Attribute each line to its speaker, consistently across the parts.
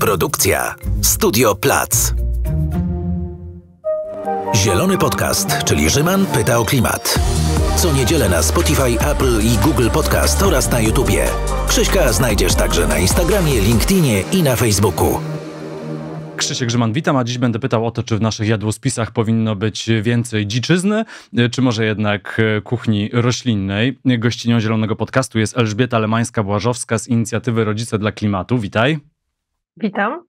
Speaker 1: Produkcja Studio Plac. Zielony Podcast, czyli Rzyman pyta o klimat. Co niedzielę na
Speaker 2: Spotify, Apple i Google Podcast oraz na YouTubie. Krzyśka znajdziesz także na Instagramie,
Speaker 1: LinkedInie i na Facebooku. Krzysiek Grzyman, witam, a dziś będę pytał o to, czy w naszych jadłospisach powinno być więcej dziczyzny, e, czy może jednak e, kuchni roślinnej. Gościnią Zielonego Podcastu jest Elżbieta Lemańska-Błażowska z inicjatywy Rodzice dla Klimatu. Witaj. Witam.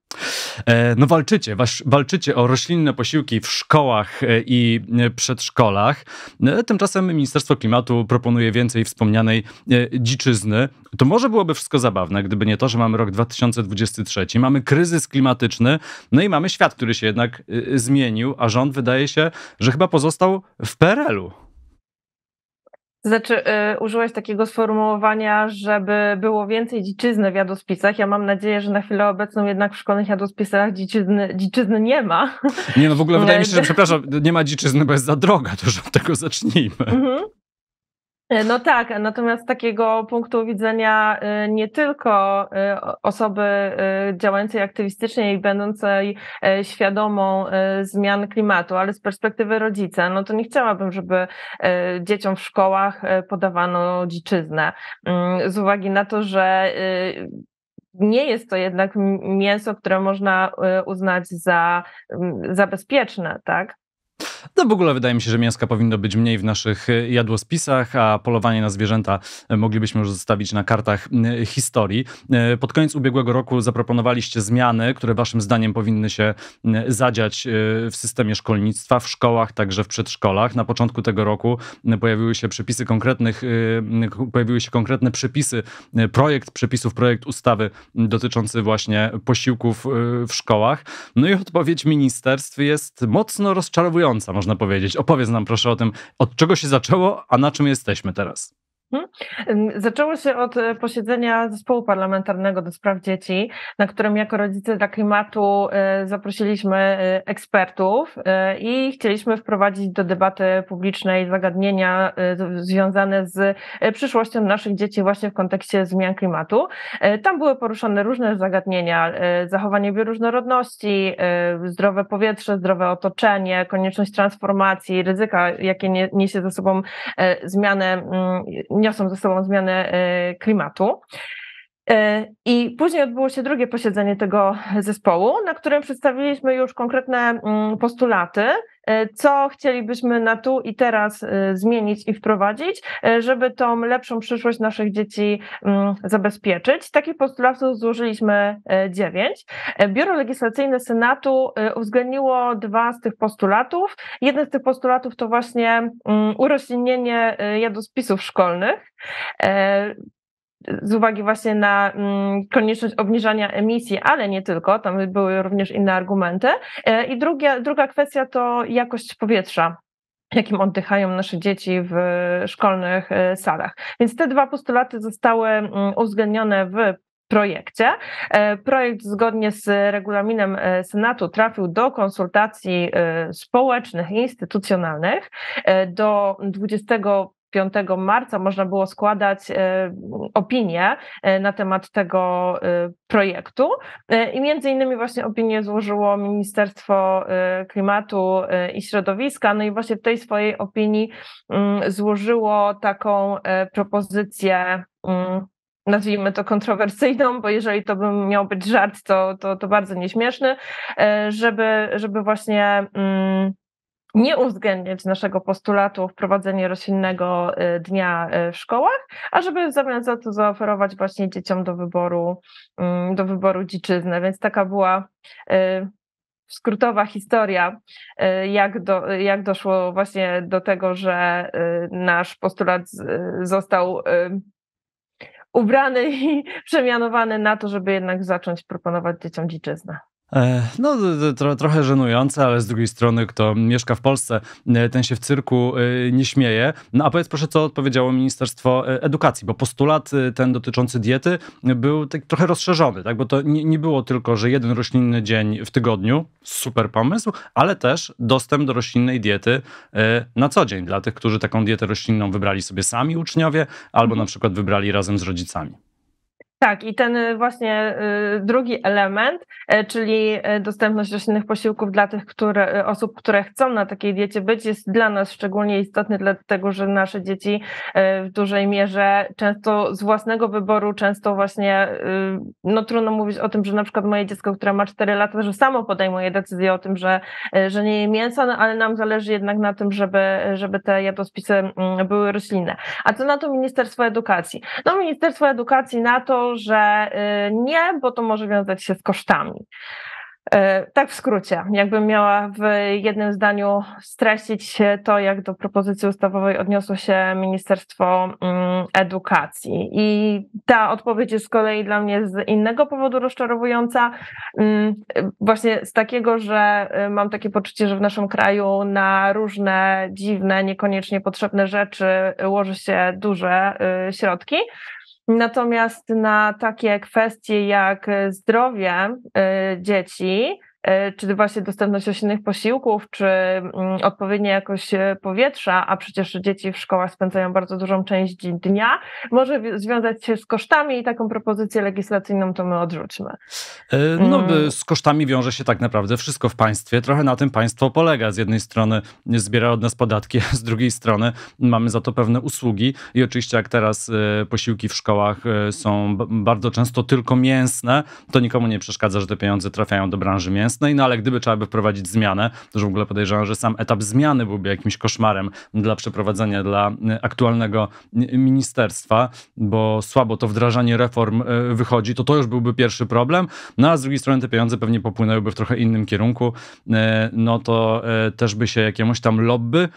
Speaker 1: E, no walczycie, walczycie o roślinne posiłki w szkołach e, i e, przedszkolach. Tymczasem Ministerstwo Klimatu proponuje więcej wspomnianej dziczyzny. To może byłoby wszystko zabawne, gdyby nie to, że mamy rok 2023, mamy kryzys klimatyczny, no i mamy świat, który się jednak zmienił, a rząd wydaje się, że chyba pozostał w PRL-u. Znaczy,
Speaker 2: yy, użyłeś takiego sformułowania, żeby było więcej dziczyzny w jadospisach. Ja mam nadzieję, że na chwilę obecną jednak w szkolnych jadospisach dziczyzny, dziczyzny nie ma.
Speaker 1: Nie, no w ogóle wydaje mi się, że przepraszam, nie ma dziczyzny, bo jest za droga, to już od tego zacznijmy. Mhm.
Speaker 2: E, no tak, natomiast z takiego punktu widzenia e, nie tylko e, osoby działającej aktywistycznie i będącej świadomą zmian klimatu, ale z perspektywy rodzica, no to nie chciałabym, żeby dzieciom w szkołach podawano dziczyznę. Mm, z uwagi na to, że nie jest to jednak mięso, które można uznać za, za bezpieczne, tak?
Speaker 1: No w ogóle wydaje mi się, że mięska powinno być mniej w naszych e, jadłospisach, a polowanie na zwierzęta e, moglibyśmy już zostawić na kartach e, historii. Pod koniec ubiegłego roku zaproponowaliście zmiany, które waszym zdaniem powinny się zadziać w systemie szkolnictwa, w szkołach, także w przedszkolach. Na początku tego roku pojawiły się przepisy konkretnych, pojawiły się konkretne przepisy, projekt przepisów, projekt ustawy dotyczący właśnie posiłków w szkołach. No i odpowiedź ministerstw jest mocno rozczarowująca można powiedzieć. Opowiedz nam proszę o tym, od czego się zaczęło, a na czym jesteśmy teraz.
Speaker 2: Mhm. Zaczęło się od e, posiedzenia zespołu parlamentarnego do spraw dzieci, na którym jako rodzice dla klimatu e, zaprosiliśmy e, ekspertów i chcieliśmy wprowadzić do debaty publicznej zagadnienia związane z przyszłością naszych dzieci właśnie w kontekście zmian klimatu. Tam były poruszane różne zagadnienia, zachowanie bioróżnorodności, zdrowe powietrze, zdrowe otoczenie, konieczność transformacji, ryzyka, jakie niesie ze sobą zmianę mm, niosą ze sobą zmiany e, klimatu. E, I później odbyło się drugie posiedzenie tego zespołu, na którym przedstawiliśmy już konkretne mm, postulaty, E, co chcielibyśmy na tu i teraz e, zmienić i wprowadzić, e, żeby tą lepszą przyszłość naszych dzieci mm, zabezpieczyć. Takich postulatów złożyliśmy dziewięć. Biuro Legislacyjne Senatu uwzględniło dwa z tych postulatów. Jeden z tych postulatów to właśnie mm, uroślinienie jadospisów szkolnych z uwagi właśnie na mm, konieczność obniżania emisji, ale nie tylko, tam były również inne argumenty. E, I druga, druga kwestia to jakość powietrza jakim oddychają nasze dzieci w szkolnych e, salach. Więc te dwa postulaty zostały mm, uwzględnione w projekcie. E, projekt zgodnie z regulaminem Senatu trafił do konsultacji społecznych i instytucjonalnych do 20 5 marca można było składać e, opinie e, na temat tego e, projektu i między innymi właśnie opinię złożyło Ministerstwo Klimatu i Środowiska, no i właśnie w tej swojej opinii mm, złożyło taką propozycję mm, nazwijmy to kontrowersyjną, bo jeżeli to by miał być żart, to, to, to bardzo nieśmieszny, żeby, żeby właśnie mm, nie uwzględniać naszego postulatu o wprowadzenie roślinnego y, dnia y, w szkołach, a żeby w zamian za to zaoferować właśnie dzieciom do wyboru, mm, do wyboru dziczyznę. Więc taka była y, skrótowa historia, jak, do, jak doszło właśnie do tego, że nasz postulat został ubrany i przemianowany na to, żeby jednak zacząć proponować dzieciom dziczyznę.
Speaker 1: E, no, tro, trochę żenujące, ale z drugiej strony, kto mieszka w Polsce, e, ten się w cyrku e, nie śmieje. No a powiedz proszę, co odpowiedziało Ministerstwo Edukacji, bo postulat ten dotyczący diety był tak trochę rozszerzony, tak? bo to nie, nie było tylko, że jeden roślinny dzień w tygodniu, super pomysł, ale też dostęp do roślinnej diety na co dzień dla tych, którzy taką dietę roślinną wybrali sobie sami uczniowie, albo mhm. na przykład wybrali razem z rodzicami.
Speaker 2: Tak, i ten y, właśnie y, drugi element, e, czyli e, dostępność roślinnych posiłków dla tych które, e, osób, które chcą na takiej diecie być, jest dla nas szczególnie istotny, dlatego że nasze dzieci w dużej mierze często z własnego wyboru, często właśnie, y, no trudno mówić o tym, że na przykład moje dziecko, które ma 4 lata, że samo podejmuje decyzję o tym, że, że nie je mięso, no, ale nam zależy jednak na tym, żeby, żeby te jadospisy mm, były roślinne. A co na to Ministerstwo Edukacji? No Ministerstwo Edukacji na to, że y, nie, bo to może wiązać się z kosztami. Y, tak w skrócie, jakbym miała w jednym zdaniu streścić to, jak do propozycji ustawowej odniosło się Ministerstwo mm, Edukacji. I ta odpowiedź jest z kolei dla mnie z innego powodu rozczarowująca, mm, właśnie z takiego, że y, mam takie poczucie, że w naszym kraju na różne dziwne, niekoniecznie potrzebne rzeczy łoży się duże środki. Natomiast na takie kwestie jak zdrowie y, dzieci, E, czy właśnie dostępność roślinnych posiłków, czy mm, odpowiednia jakość e, powietrza, a przecież dzieci w szkołach spędzają bardzo dużą część dnia, może związać się z kosztami i taką propozycję legislacyjną to my odrzućmy.
Speaker 1: E, no, mm. z kosztami wiąże się tak naprawdę wszystko w państwie. Trochę na tym państwo polega. Z jednej strony zbiera od nas podatki, a z drugiej strony mamy za to pewne usługi i oczywiście jak teraz posiłki w szkołach są bardzo często tylko mięsne, to nikomu nie przeszkadza, że te pieniądze trafiają do branży mięsnej nieszczęsnej, no, no ale gdyby trzeba by wprowadzić zmianę, to już w ogóle podejrzewam, że sam etap zmiany byłby jakimś koszmarem dla przeprowadzenia dla y, aktualnego y, ministerstwa, bo słabo to wdrażanie reform y, wychodzi, to to już byłby pierwszy problem, no a z drugiej strony te pieniądze pewnie popłynęłyby w trochę innym kierunku, no to też by się jakiemuś tam lobby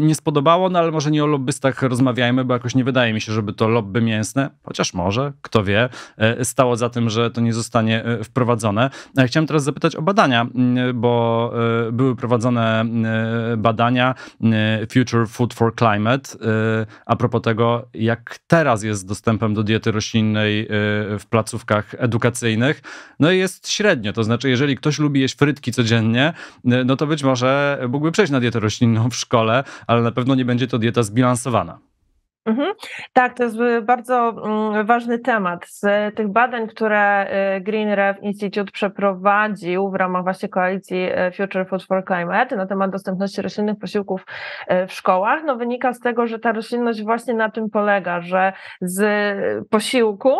Speaker 1: nie spodobało, no ale może nie o lobbystach rozmawiajmy, bo jakoś nie wydaje mi się, żeby to lobby mięsne, chociaż może, kto wie, stało za tym, że to nie zostanie wprowadzone. chciałem teraz zapytać o badania, bo e, były prowadzone e, badania e, Future Food for Climate a propos tego, jak teraz jest dostępem do diety roślinnej w placówkach edukacyjnych. No i jest średnio, to znaczy, jeżeli ktoś lubi jeść frytki codziennie, no to być może mógłby przejść na dietę roślinną w szkole, ale na pewno nie będzie to dieta zbilansowana.
Speaker 2: Mhm. Tak, to jest y, bardzo mm, ważny temat. Z tych badań, które y, Green Rev Institute przeprowadził w ramach właśnie koalicji y, Future Food for Climate na temat dostępności roślinnych posiłków w szkołach, no wynika z tego, że ta roślinność właśnie na tym polega, że z posiłku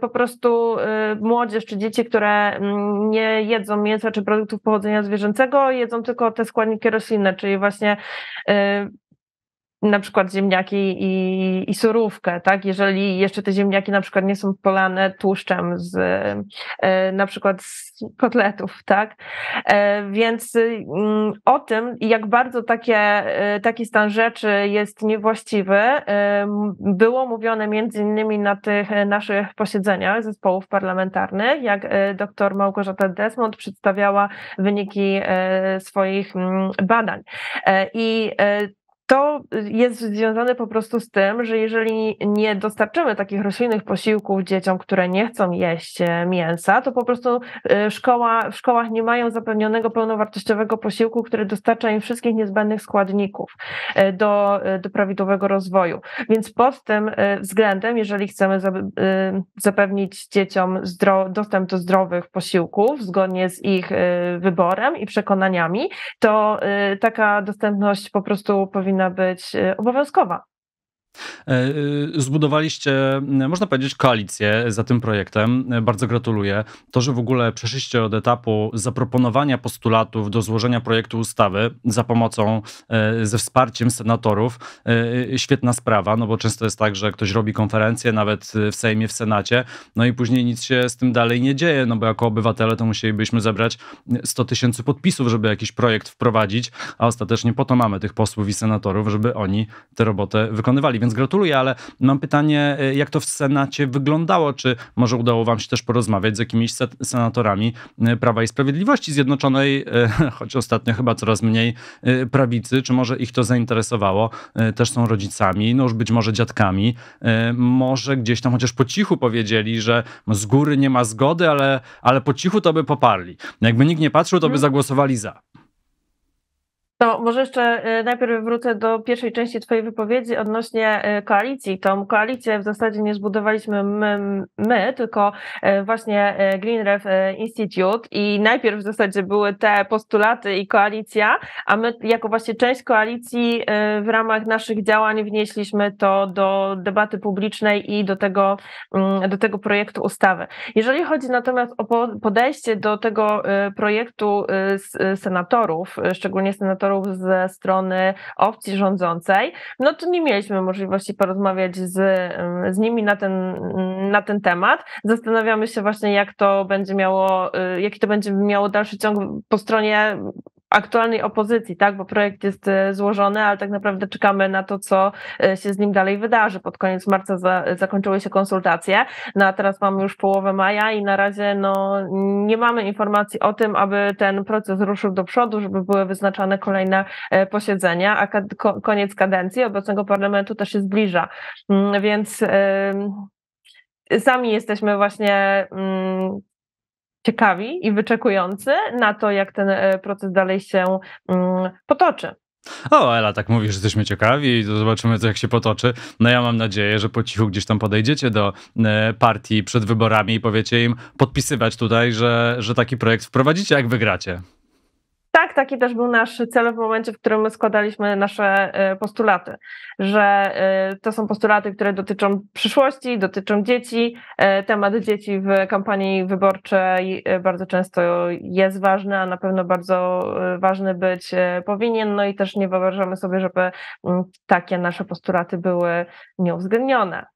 Speaker 2: po prostu młodzież czy dzieci, które mm, nie jedzą mięsa czy produktów pochodzenia zwierzęcego, jedzą tylko te składniki roślinne, czyli właśnie na przykład ziemniaki i, i surówkę, tak? Jeżeli jeszcze te ziemniaki na przykład nie są polane tłuszczem z e, na przykład z kotletów, tak? E, więc y, mm, o tym, jak bardzo takie, e, taki stan rzeczy jest niewłaściwy, było mówione między innymi na tych naszych posiedzeniach zespołów parlamentarnych, jak dr Małgorzata Desmond przedstawiała wyniki swoich mm, badań. I to jest związane po prostu z tym, że jeżeli nie dostarczymy takich roślinnych posiłków dzieciom, które nie chcą jeść e, mięsa, to po prostu e, szkoła, w szkołach nie mają zapewnionego pełnowartościowego posiłku, który dostarcza im wszystkich niezbędnych składników e, do, do prawidłowego rozwoju. Więc pod tym względem, jeżeli chcemy zapewnić dzieciom dostęp do zdrowych posiłków zgodnie z ich wyborem i przekonaniami, to taka dostępność po prostu powinna powinna być e, obowiązkowa.
Speaker 1: E, y, zbudowaliście, y, można powiedzieć, koalicję za tym projektem. E, bardzo gratuluję. To, że w ogóle przeszliście od etapu zaproponowania postulatów do złożenia projektu ustawy za pomocą, e, ze wsparciem senatorów, świetna sprawa, no bo często jest tak, że ktoś robi konferencję nawet w Sejmie, w Senacie, no i później nic się z tym dalej nie dzieje, no bo jako obywatele to musielibyśmy zebrać 100 tysięcy podpisów, żeby jakiś projekt wprowadzić, a ostatecznie po to mamy tych posłów i senatorów, żeby oni tę robotę wykonywali. Więc więc gratuluję, ale mam pytanie, e, jak to w Senacie wyglądało? Czy może udało wam się też porozmawiać z jakimiś senatorami e, Prawa i Sprawiedliwości Zjednoczonej, e, choć ostatnio chyba coraz mniej prawicy? Czy może ich to zainteresowało? Też są rodzicami, no już być może dziadkami. Może gdzieś tam chociaż po cichu powiedzieli, że z góry nie ma zgody, ale, ale po cichu to by poparli. Jakby nikt nie patrzył, to by mhm. zagłosowali za.
Speaker 2: To może jeszcze e, najpierw wrócę do pierwszej części Twojej wypowiedzi odnośnie e, koalicji. Tą koalicję w zasadzie nie zbudowaliśmy my, my tylko e, właśnie Green Ref Institute i najpierw w zasadzie były te postulaty i koalicja, a my jako właśnie część koalicji w ramach naszych działań wnieśliśmy to do debaty publicznej i do tego, mm, do tego projektu ustawy. Jeżeli chodzi natomiast o podejście do tego projektu senatorów, szczególnie senatorów, senatorów ze strony opcji rządzącej, no to nie mieliśmy możliwości porozmawiać z, mm, z nimi na ten, mm, na ten temat. Zastanawiamy się właśnie, jak to będzie miało, y, jaki to będzie miało dalszy ciąg po stronie aktualnej opozycji, tak, bo projekt jest e, złożony, ale tak naprawdę czekamy na to, co e, się z nim dalej wydarzy. Pod koniec marca za, zakończyły się konsultacje, no a teraz mamy już połowę maja i na razie no, nie mamy informacji o tym, aby ten proces ruszył do przodu, żeby były wyznaczane kolejne e, posiedzenia, a koniec kadencji obecnego parlamentu też się zbliża, mm, więc... Yy, sami jesteśmy właśnie mm, ciekawi i wyczekujący na to, jak ten e, proces dalej się mm, potoczy.
Speaker 1: O, Ela, tak mówisz, jesteśmy ciekawi i zobaczymy, jak się potoczy. No ja mam nadzieję, że po cichu gdzieś tam podejdziecie do e, partii przed wyborami i powiecie im podpisywać tutaj, że, że taki projekt wprowadzicie, jak wygracie.
Speaker 2: Tak, taki też był nasz cel w momencie, w którym składaliśmy nasze e, postulaty, że e, to są postulaty, które dotyczą przyszłości, dotyczą dzieci. E, temat dzieci w kampanii wyborczej bardzo często jest ważny, a na pewno bardzo ważny być powinien. No i też nie wyobrażamy sobie, żeby mm, takie nasze postulaty były nieuwzględnione.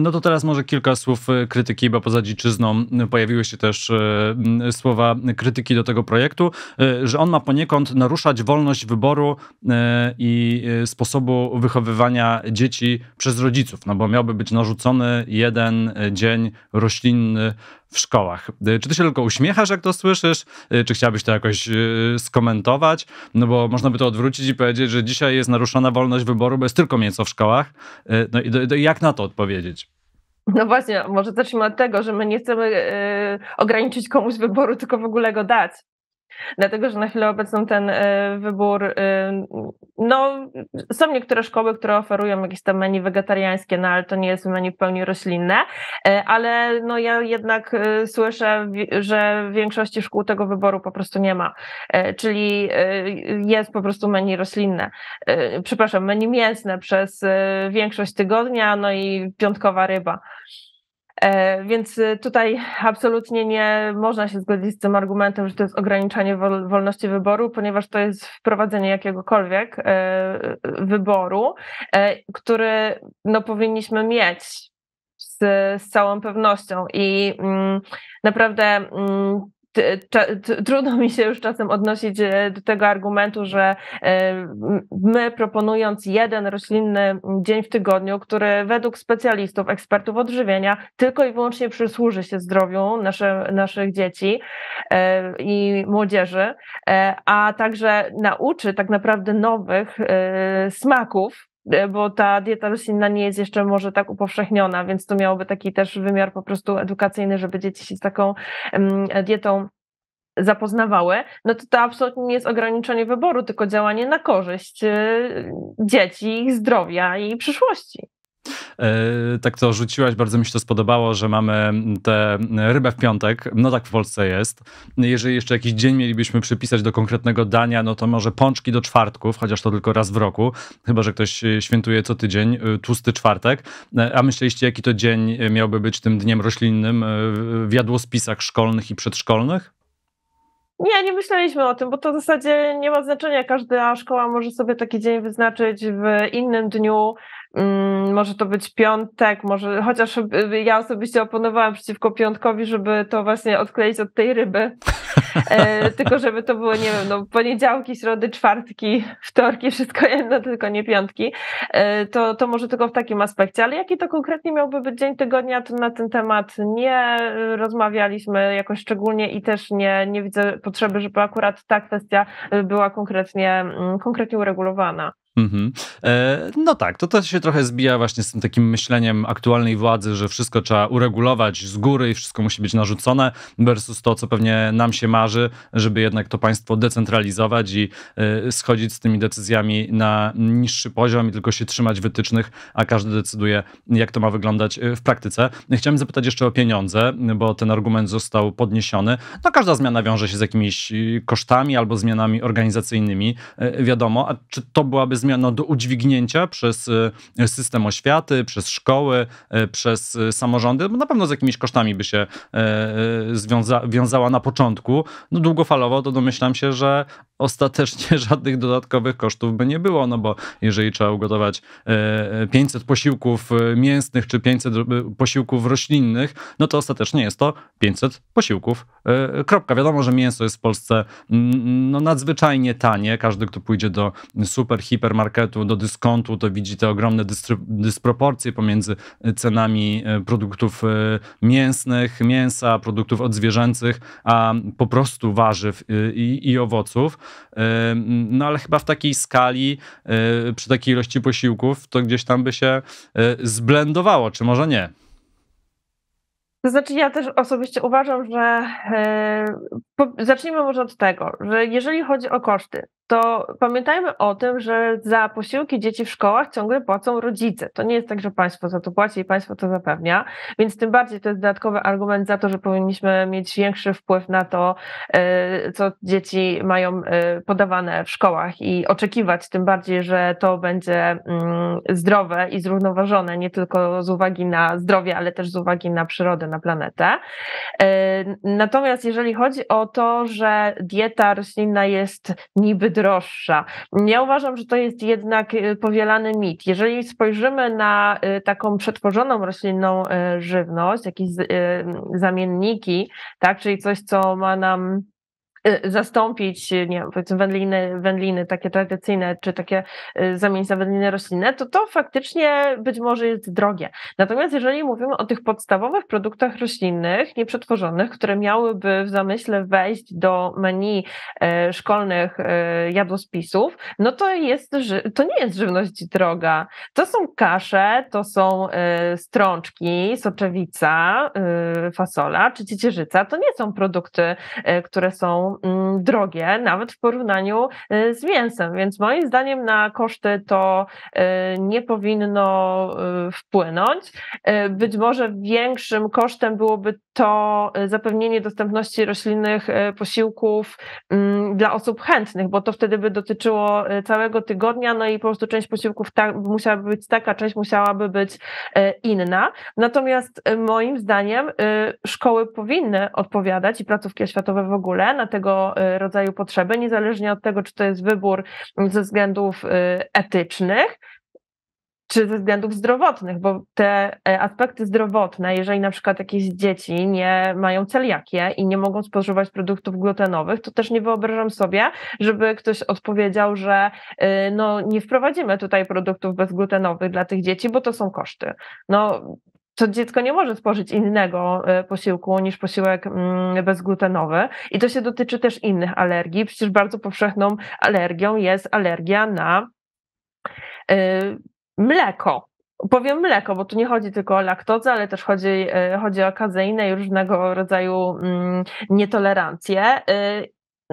Speaker 1: No to teraz może kilka słów e, krytyki, bo poza dziczyzną pojawiły się też e, słowa krytyki do tego projektu, e, że on ma poniekąd naruszać wolność wyboru i sposobu wychowywania dzieci przez rodziców, no bo miałby być narzucony jeden dzień roślinny w szkołach. E, czy ty się tylko uśmiechasz, jak to słyszysz? E, czy chciałbyś to jakoś e, skomentować? No bo można by to odwrócić i powiedzieć, że dzisiaj jest naruszona wolność wyboru, bo jest tylko mięso w szkołach. No i do, do, jak na to odpowiedzieć?
Speaker 2: No właśnie, może zacznijmy od tego, że my nie chcemy y, ograniczyć komuś wyboru, tylko w ogóle go dać. Dlatego, że na chwilę obecną ten e, wybór, e, no są niektóre szkoły, które oferują jakieś tam menu wegetariańskie, no ale to nie jest menu w pełni roślinne, e, ale no ja jednak słyszę, że w większości szkół tego wyboru po prostu nie ma, czyli jest po prostu menu roślinne, przepraszam, menu mięsne przez większość tygodnia, no i piątkowa ryba. E, więc y, tutaj absolutnie nie można się zgodzić z tym argumentem, że to jest ograniczanie wolności wyboru, ponieważ to jest wprowadzenie jakiegokolwiek e, wyboru, e, który no, powinniśmy mieć z, z, całą pewnością. I mm, naprawdę mm, trudno mi się już czasem odnosić e, do tego argumentu, że e, my proponując jeden roślinny dzień w tygodniu, który według specjalistów, ekspertów odżywienia tylko i wyłącznie przysłuży się zdrowiu nasze, naszych dzieci e, i młodzieży, a także nauczy tak naprawdę nowych smaków, E, bo ta dieta roślinna nie jest jeszcze może tak upowszechniona, więc to miałoby taki też wymiar po prostu edukacyjny, żeby dzieci się z taką dietą zapoznawały, no to to absolutnie nie jest ograniczenie wyboru, tylko działanie na korzyść e, dzieci, ich zdrowia i przyszłości.
Speaker 1: E, tak to rzuciłaś, bardzo mi się to spodobało, że mamy tę rybę w piątek. No tak w Polsce jest. Jeżeli jeszcze jakiś dzień mielibyśmy przypisać do konkretnego dania, no to może pączki do czwartków, chociaż to tylko raz w roku, chyba że ktoś świętuje co tydzień, e, tłusty czwartek. E, a myśleliście, jaki to dzień miałby być tym dniem roślinnym w jadłospisach szkolnych i przedszkolnych?
Speaker 2: Nie, nie myśleliśmy o tym, bo to w zasadzie nie ma znaczenia. Każda szkoła może sobie taki dzień wyznaczyć w innym dniu. Mm, może to być piątek, może chociaż y, ja osobiście oponowałam przeciwko piątkowi, żeby to właśnie odkleić od tej ryby. E, tylko żeby to było, nie wiem, no, poniedziałki, środy, czwartki, wtorki, wszystko jedno, tylko nie piątki. E, to, to może tylko w takim aspekcie, ale jaki to konkretnie miałby być dzień tygodnia, to na ten temat nie rozmawialiśmy jakoś szczególnie i też nie, nie widzę potrzeby, żeby akurat ta kwestia y, była konkretnie, mm, konkretnie uregulowana.
Speaker 1: Mm -hmm. e, no tak, to to się trochę zbija właśnie z tym takim myśleniem aktualnej władzy, że wszystko trzeba uregulować z góry i wszystko musi być narzucone, versus to, co pewnie nam się marzy, żeby jednak to państwo decentralizować i e, schodzić z tymi decyzjami na niższy poziom i tylko się trzymać wytycznych, a każdy decyduje, jak to ma wyglądać e, w praktyce. Chciałem zapytać jeszcze o pieniądze, bo ten argument został podniesiony. No każda zmiana wiąże się z jakimiś e, kosztami albo zmianami organizacyjnymi, e, wiadomo. A czy to byłaby do udźwignięcia przez e, system oświaty, przez szkoły, e, przez e, samorządy, bo no, na pewno z jakimiś kosztami by się wiązała na początku. No długofalowo to domyślam się, że ostatecznie żadnych dodatkowych kosztów by nie było, no bo jeżeli trzeba ugotować 500 e, posiłków e, mięsnych czy 500 e, posiłków roślinnych, no to ostatecznie jest to 500 posiłków. Kropka. Wiadomo, że mięso jest w Polsce mm, no, nadzwyczajnie tanie. Każdy, kto pójdzie do super hipermarketu, do dyskontu, to widzi te ogromne dysproporcje pomiędzy cenami produktów mięsnych, mięsa, produktów odzwierzęcych, a po prostu warzyw i, i owoców. No ale chyba w takiej skali, e, przy takiej ilości posiłków, to gdzieś tam by się e, zblendowało, czy może nie?
Speaker 2: To znaczy, ja też osobiście uważam, że e, zacznijmy może od tego, że jeżeli chodzi o koszty, to pamiętajmy o tym, że za posiłki dzieci w szkołach ciągle płacą rodzice. To nie jest tak, że państwo za to płaci i państwo to zapewnia, więc tym bardziej to jest dodatkowy argument za to, że powinniśmy mieć większy wpływ na to, e, co dzieci mają e, podawane w szkołach i oczekiwać tym bardziej, że to będzie mm, zdrowe i zrównoważone, nie tylko z uwagi na zdrowie, ale też z uwagi na przyrodę, na planetę. E, natomiast jeżeli chodzi o to, że dieta roślinna jest niby droższa. Ja uważam, że to jest jednak y, powielany mit. Jeżeli spojrzymy na y, taką przetworzoną roślinną y, żywność, jakieś zamienniki, tak, czyli coś, co ma nam Y, zastąpić, y, nie wiem, powiedzmy wędliny, wędliny takie tradycyjne, czy takie y, zamienić na wędliny roślinne, to to faktycznie być może jest drogie. Natomiast jeżeli mówimy o tych podstawowych produktach roślinnych, nieprzetworzonych, które miałyby w zamyśle wejść do menu szkolnych jadłospisów, no to jest, to nie jest żywność droga. To są kasze, to są strączki, soczewica, fasola czy ciecierzyca. To nie są produkty, które są Mm, drogie, nawet w porównaniu y, z mięsem, więc moim zdaniem na koszty to y, nie powinno y, wpłynąć. Być może większym kosztem byłoby to zapewnienie dostępności roślinnych posiłków mm, dla osób chętnych, bo to wtedy by dotyczyło całego tygodnia, no i po prostu część posiłków tak, musiałaby być taka, część musiałaby być inna. Natomiast moim zdaniem szkoły powinny odpowiadać i placówki oświatowe w ogóle na tego różnego e, rodzaju potrzeby, niezależnie od tego, czy to jest wybór ze względów e, etycznych, czy ze względów zdrowotnych, bo te e, aspekty zdrowotne, jeżeli na przykład jakieś dzieci nie mają celiakie i nie mogą spożywać produktów glutenowych, to też nie wyobrażam sobie, żeby ktoś odpowiedział, że no, nie wprowadzimy tutaj produktów bezglutenowych dla tych dzieci, bo to są koszty. No, to dziecko nie może spożyć innego e, posiłku niż posiłek mm, bezglutenowy. I to się dotyczy też innych alergii. Przecież bardzo powszechną alergią jest alergia na e, mleko. Powiem mleko, bo tu nie chodzi tylko o laktozę, ale też chodzi, e, chodzi o kazeinę i różnego rodzaju mm, nietolerancje.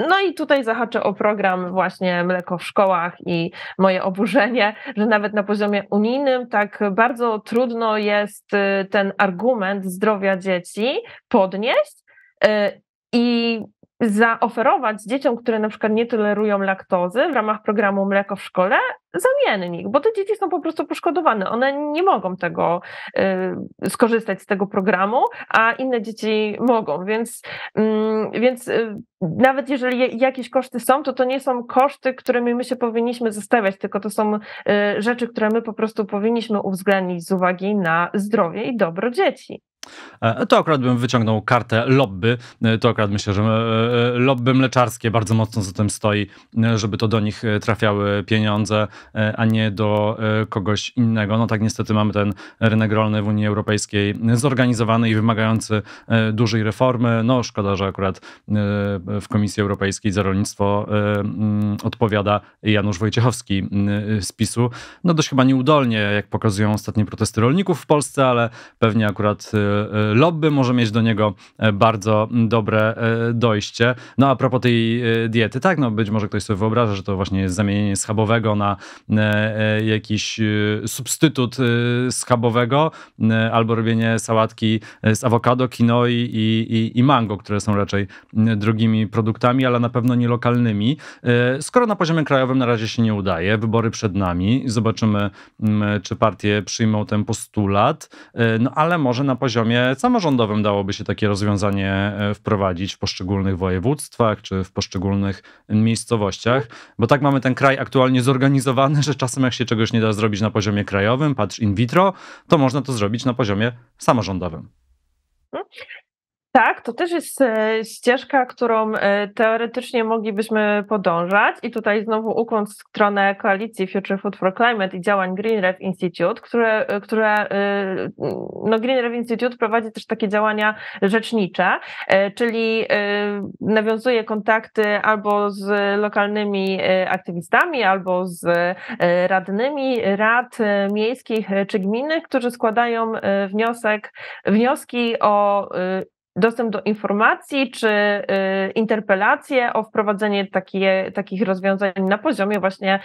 Speaker 2: No i tutaj zahaczę o program właśnie Mleko w szkołach i moje oburzenie, że nawet na poziomie unijnym tak bardzo trudno jest y, ten argument zdrowia dzieci podnieść. Y, I zaoferować dzieciom, które na przykład nie tolerują laktozy w ramach programu Mleko w Szkole, zamiennik, bo te dzieci są po prostu poszkodowane. One nie mogą tego y, skorzystać z tego programu, a inne dzieci mogą, więc, y, więc y, nawet jeżeli jakieś koszty są, to to nie są koszty, którymi my się powinniśmy zostawiać, tylko to są y, rzeczy, które my po prostu powinniśmy uwzględnić z uwagi na zdrowie i dobro dzieci.
Speaker 1: E, to akurat bym wyciągnął kartę lobby. E, to akurat myślę, że e, lobby mleczarskie bardzo mocno za tym stoi, żeby to do nich trafiały pieniądze, a nie do kogoś innego. No tak niestety mamy ten rynek rolny w Unii Europejskiej zorganizowany i wymagający dużej reformy. No szkoda, że akurat w Komisji Europejskiej za rolnictwo mm, odpowiada Janusz Wojciechowski mm, z PiSu. No dość chyba nieudolnie, jak pokazują ostatnie protesty rolników w Polsce, ale pewnie akurat E, lobby może mieć do niego e, bardzo dobre e, dojście. No a propos tej diety, tak, no być może ktoś sobie wyobraża, że to właśnie jest zamienienie schabowego na jakiś substytut schabowego albo robienie sałatki z awokado, kinoi i, i, i mango, które są raczej drogimi produktami, ale na pewno nie lokalnymi. Skoro na poziomie krajowym na razie się nie udaje, wybory przed nami, zobaczymy, czy partie przyjmą ten postulat, no ale może na poziomie poziomie samorządowym dałoby się takie rozwiązanie e, wprowadzić w poszczególnych województwach czy w poszczególnych miejscowościach, bo tak mamy ten kraj aktualnie zorganizowany, że czasem jak się czegoś nie da zrobić na poziomie krajowym, patrz in vitro, to można to zrobić na poziomie samorządowym.
Speaker 2: Mhm. Tak, to też jest e, ścieżka, którą e, teoretycznie moglibyśmy podążać. I tutaj znowu ukłon w stronę koalicji Future Food for Climate i działań Green Rev Institute, które, e, które no Green Rev Institute prowadzi też takie działania rzecznicze, czyli nawiązuje kontakty albo z lokalnymi aktywistami, albo z radnymi rad miejskich czy gminnych, którzy składają wniosek, wnioski o dostęp do informacji czy y, interpelacje o wprowadzenie takie, takich rozwiązań na poziomie właśnie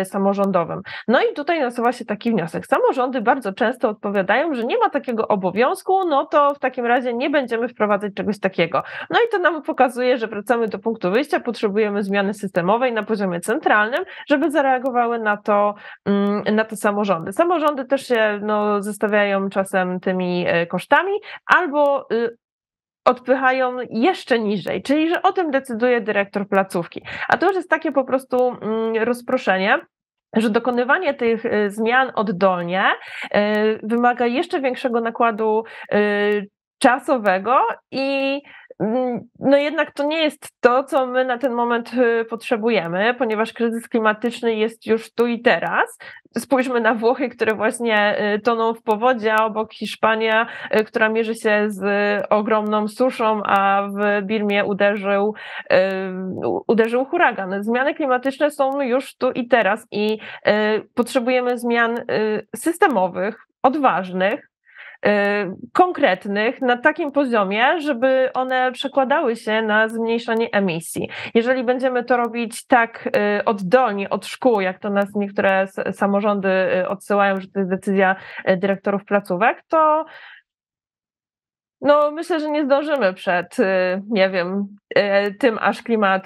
Speaker 2: y, samorządowym. No i tutaj nasuwa się taki wniosek. Samorządy bardzo często odpowiadają, że nie ma takiego obowiązku, no to w takim razie nie będziemy wprowadzać czegoś takiego. No i to nam pokazuje, że wracamy do punktu wyjścia, potrzebujemy zmiany systemowej na poziomie centralnym, żeby zareagowały na to, mm, na to samorządy. Samorządy też się no, zestawiają czasem tymi y, kosztami albo odpychają jeszcze niżej, czyli że o tym decyduje dyrektor placówki. A to już jest takie po prostu mm, rozproszenie, że dokonywanie tych y, zmian oddolnie y, wymaga jeszcze większego nakładu y, czasowego i no jednak to nie jest to, co my na ten moment y, potrzebujemy, ponieważ kryzys klimatyczny jest już tu i teraz. Spójrzmy na Włochy, które właśnie y, toną w powodzie, a obok Hiszpania, y, która mierzy się z ogromną suszą, a w Birmie uderzył, uderzył huragan. Zmiany klimatyczne są już tu i teraz i potrzebujemy zmian systemowych, odważnych, Y, konkretnych na takim poziomie, żeby one przekładały się na zmniejszenie emisji. Jeżeli będziemy to robić tak y, oddolnie od szkół, jak to nas niektóre samorządy y, odsyłają, że to jest decyzja dyrektorów placówek, to no, myślę, że nie zdążymy przed, nie wiem, tym, aż klimat,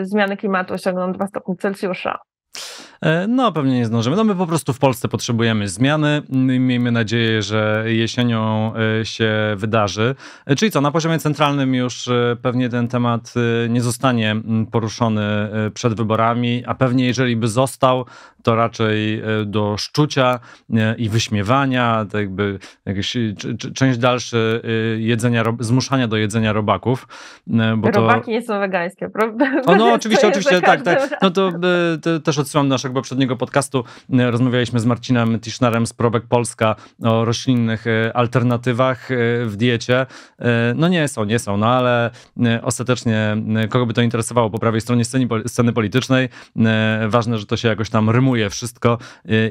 Speaker 2: zmiany klimatu osiągną 2 stopnie Celsjusza.
Speaker 1: E, no, pewnie nie zdążymy. No, my po prostu w Polsce potrzebujemy zmiany. Miejmy nadzieję, że jesienią e, się wydarzy. E, czyli co, na poziomie centralnym już pewnie ten temat nie zostanie poruszony przed wyborami, a pewnie jeżeli by został, to raczej do szczucia i wyśmiewania, tak jakby część dalszy jedzenia, zmuszania do jedzenia robaków. Robaki
Speaker 2: to... nie są wegańskie. Pro... O, no oczywiście, oczywiście, tak, tak. No
Speaker 1: to, to też odsyłam nasze naszego poprzedniego podcastu e, rozmawialiśmy z Marcinem Tischnerem z Probek Polska o roślinnych e, alternatywach e, w diecie. No nie są, nie są, no ale ostatecznie kogo by to interesowało po prawej stronie sceny, sceny politycznej. Ważne, że to się jakoś tam rymuje wszystko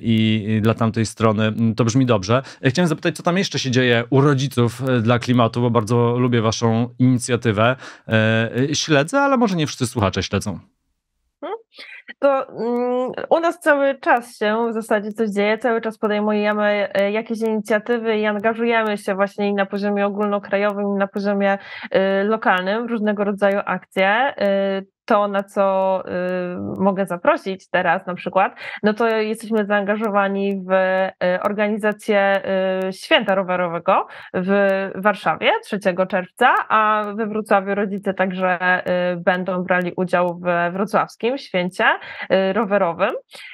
Speaker 1: i dla tamtej strony to brzmi dobrze. Chciałem zapytać, co tam jeszcze się dzieje u rodziców dla klimatu, bo bardzo lubię waszą inicjatywę. Śledzę, ale może nie wszyscy słuchacze śledzą
Speaker 2: to mm, u nas cały czas się w zasadzie coś dzieje, cały czas podejmujemy e, jakieś inicjatywy i angażujemy się właśnie na poziomie ogólnokrajowym, i na poziomie y, lokalnym w różnego rodzaju akcje. Y, to, na co y, mogę zaprosić teraz na przykład, no to jesteśmy zaangażowani w y, organizację y, Święta Rowerowego w Warszawie 3 czerwca, a we Wrocławiu rodzice także będą brali udział w wrocławskim święcie rowerowym,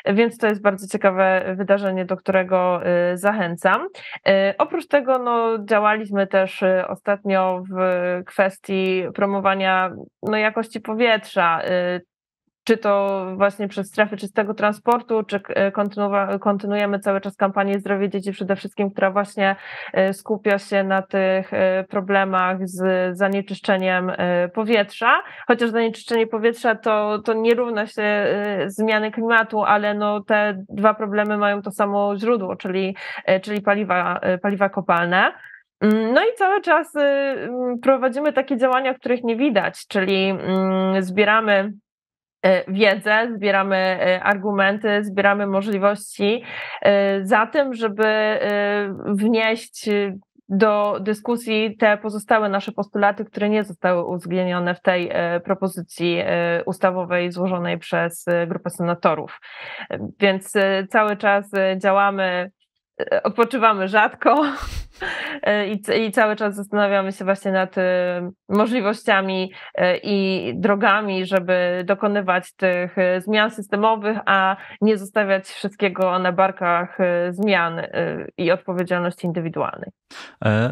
Speaker 2: więc to jest bardzo ciekawe wydarzenie, do którego zachęcam. Oprócz tego no, działaliśmy też ostatnio w kwestii promowania no, jakości powietrza, Y, czy to właśnie przez strefy czystego transportu, czy y, kontynuujemy cały czas kampanię Zdrowie Dzieci przede wszystkim, która właśnie y, skupia się na tych problemach z zanieczyszczeniem powietrza, chociaż zanieczyszczenie powietrza to, to nie równa się zmiany klimatu, ale no te dwa problemy mają to samo źródło, czyli, czyli paliwa, paliwa kopalne. Mm, no i cały czas y, mm, prowadzimy takie działania, których nie widać, czyli mm, zbieramy y, wiedzę, zbieramy y, argumenty, zbieramy możliwości za tym, żeby wnieść do dyskusji te pozostałe nasze postulaty, które nie zostały uwzględnione w tej propozycji ustawowej złożonej przez grupę senatorów. Więc cały czas działamy odpoczywamy rzadko, E, I, I cały czas zastanawiamy się właśnie nad e, możliwościami e, i drogami, żeby dokonywać tych zmian systemowych, a nie zostawiać wszystkiego na barkach zmian i odpowiedzialności indywidualnej.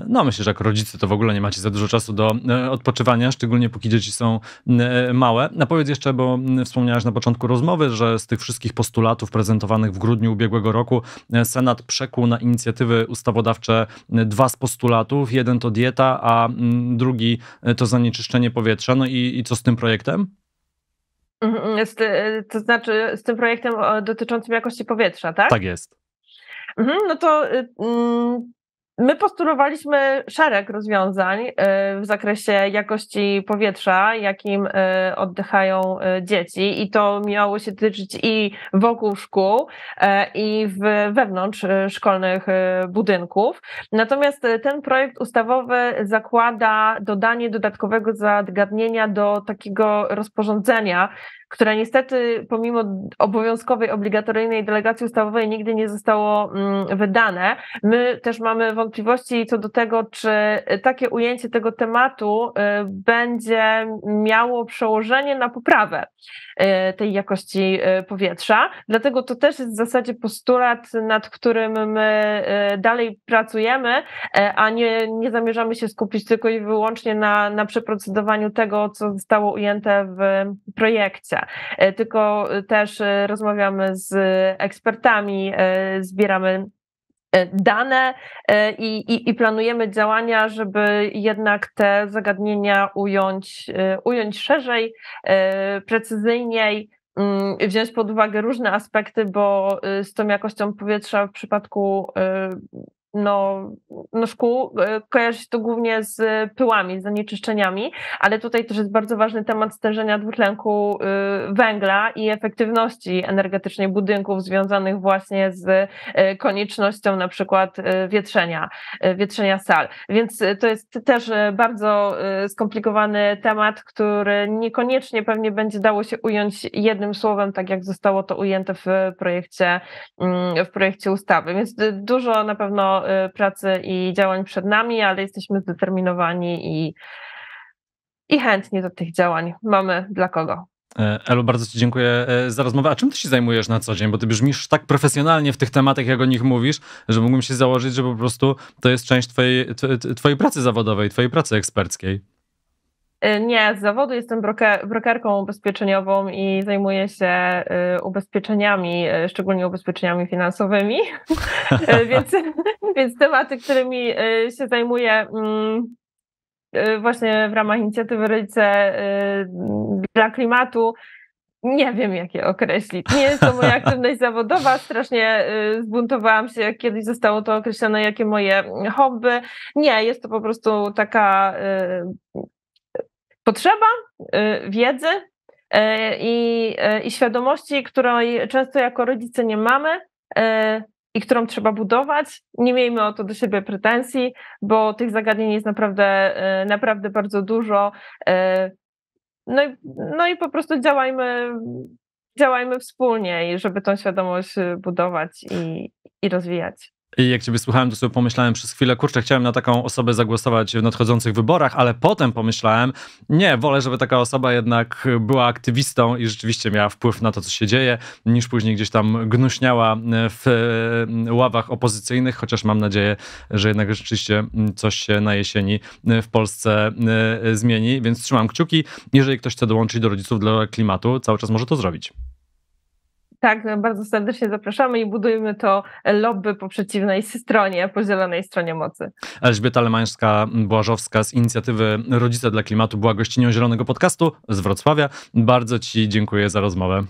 Speaker 1: No, myślę, że jako rodzice to w ogóle nie macie za dużo czasu do odpoczywania, szczególnie póki dzieci są małe. Na powiedz jeszcze, bo wspomniałaś na początku rozmowy, że z tych wszystkich postulatów prezentowanych w grudniu ubiegłego roku Senat przekuł na inicjatywy ustawodawcze E, dwa z postulatów. Jeden to dieta, a mm, drugi e, to zanieczyszczenie powietrza. No i, i co z tym projektem?
Speaker 2: Z, mhm, mhm, e, to znaczy z tym projektem dotyczącym jakości powietrza, tak? Tak jest. Mhm, no to y, mm, My postulowaliśmy szereg rozwiązań y, w zakresie jakości powietrza, jakim y, oddychają y, dzieci, i to miało się tyczyć i wokół szkół, i wewnątrz szkolnych budynków. Natomiast ten projekt ustawowy zakłada dodanie dodatkowego zagadnienia do takiego rozporządzenia która niestety pomimo obowiązkowej, obligatoryjnej delegacji ustawowej nigdy nie zostało mm, wydane. My też mamy wątpliwości co do tego, czy takie ujęcie tego tematu y, będzie miało przełożenie na poprawę y, tej jakości y, powietrza. Dlatego to też jest w zasadzie postulat, nad którym my dalej pracujemy, a nie, nie zamierzamy się skupić tylko i wyłącznie na, na przeprocedowaniu tego, co zostało ujęte w projekcie. E, tylko e, też e, rozmawiamy z ekspertami, zbieramy dane i, i, i, planujemy działania, żeby jednak te zagadnienia ująć, ująć szerzej, precyzyjniej, mm, wziąć pod uwagę różne aspekty, bo z tą jakością powietrza w przypadku no, no szkół. E, kojarzy się to głównie z pyłami, z zanieczyszczeniami, ale tutaj też jest bardzo ważny temat stężenia dwutlenku y, węgla i efektywności energetycznej budynków związanych właśnie z e, koniecznością na przykład e, wietrzenia, wietrzenia sal. Więc to jest też bardzo skomplikowany temat, który niekoniecznie pewnie będzie dało się ująć jednym słowem, tak jak zostało to ujęte w projekcie, mm, w projekcie ustawy. Więc dużo na pewno Y, pracy i działań przed nami, ale jesteśmy zdeterminowani i, i chętni do tych działań. Mamy dla kogo.
Speaker 1: E, Elu, bardzo Ci dziękuję e, za rozmowę. A czym Ty się zajmujesz na co dzień? Bo Ty brzmisz tak profesjonalnie w tych tematach, jak o nich mówisz, że mógłbym się założyć, że po prostu to jest część Twojej, twojej pracy zawodowej, Twojej pracy eksperckiej.
Speaker 2: Y, nie, z zawodu jestem broker, brokerką ubezpieczeniową i zajmuję się y, ubezpieczeniami, y, szczególnie ubezpieczeniami finansowymi. więc, więc tematy, którymi się zajmuję mm, właśnie w ramach inicjatywy Rodzice dla Klimatu, nie wiem, jak je określić. Nie jest to moja aktywność zawodowa. Strasznie zbuntowałam się, jak kiedyś zostało to określone, jakie moje hobby. Nie, jest to po prostu taka potrzeba y, wiedzy y, i, y, i świadomości, której często jako rodzice nie mamy i którą trzeba budować. Nie miejmy o to do siebie pretensji, bo tych zagadnień jest naprawdę, naprawdę bardzo dużo. No i, no i po prostu działajmy, działajmy wspólnie, żeby tą świadomość budować i, i rozwijać.
Speaker 1: I jak ciebie słuchałem, to sobie pomyślałem przez chwilę, kurczę, chciałem na taką osobę zagłosować w nadchodzących wyborach, ale potem pomyślałem, nie, wolę, żeby taka osoba jednak była aktywistą i rzeczywiście miała wpływ na to, co się dzieje, niż później gdzieś tam gnuśniała e, w e, ławach opozycyjnych, chociaż mam nadzieję, że jednak rzeczywiście mm, coś się na jesieni e, w Polsce zmieni, więc trzymam kciuki. Jeżeli ktoś chce dołączyć do rodziców dla klimatu, cały czas może to zrobić.
Speaker 2: Tak, bardzo serdecznie zapraszamy i budujmy to lobby po przeciwnej stronie, po zielonej stronie mocy.
Speaker 1: Elżbieta Lemańska-Błażowska z inicjatywy Rodzice dla Klimatu była gościnią Zielonego Podcastu z Wrocławia. Bardzo Ci dziękuję za rozmowę.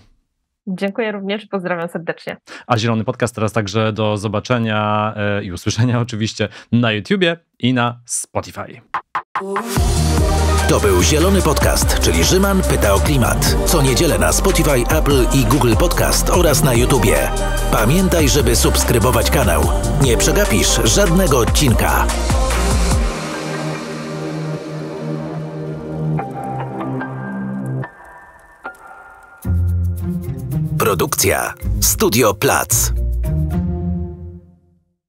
Speaker 2: Dziękuję również i pozdrawiam serdecznie.
Speaker 1: A Zielony Podcast teraz także do zobaczenia e, i usłyszenia oczywiście na YouTubie i na Spotify.
Speaker 2: To był Zielony Podcast, czyli Rzyman pyta o klimat. Co niedzielę na Spotify, Apple i Google
Speaker 1: Podcast oraz na YouTubie. Pamiętaj, żeby subskrybować kanał. Nie przegapisz żadnego odcinka. Produkcja Studio Plac.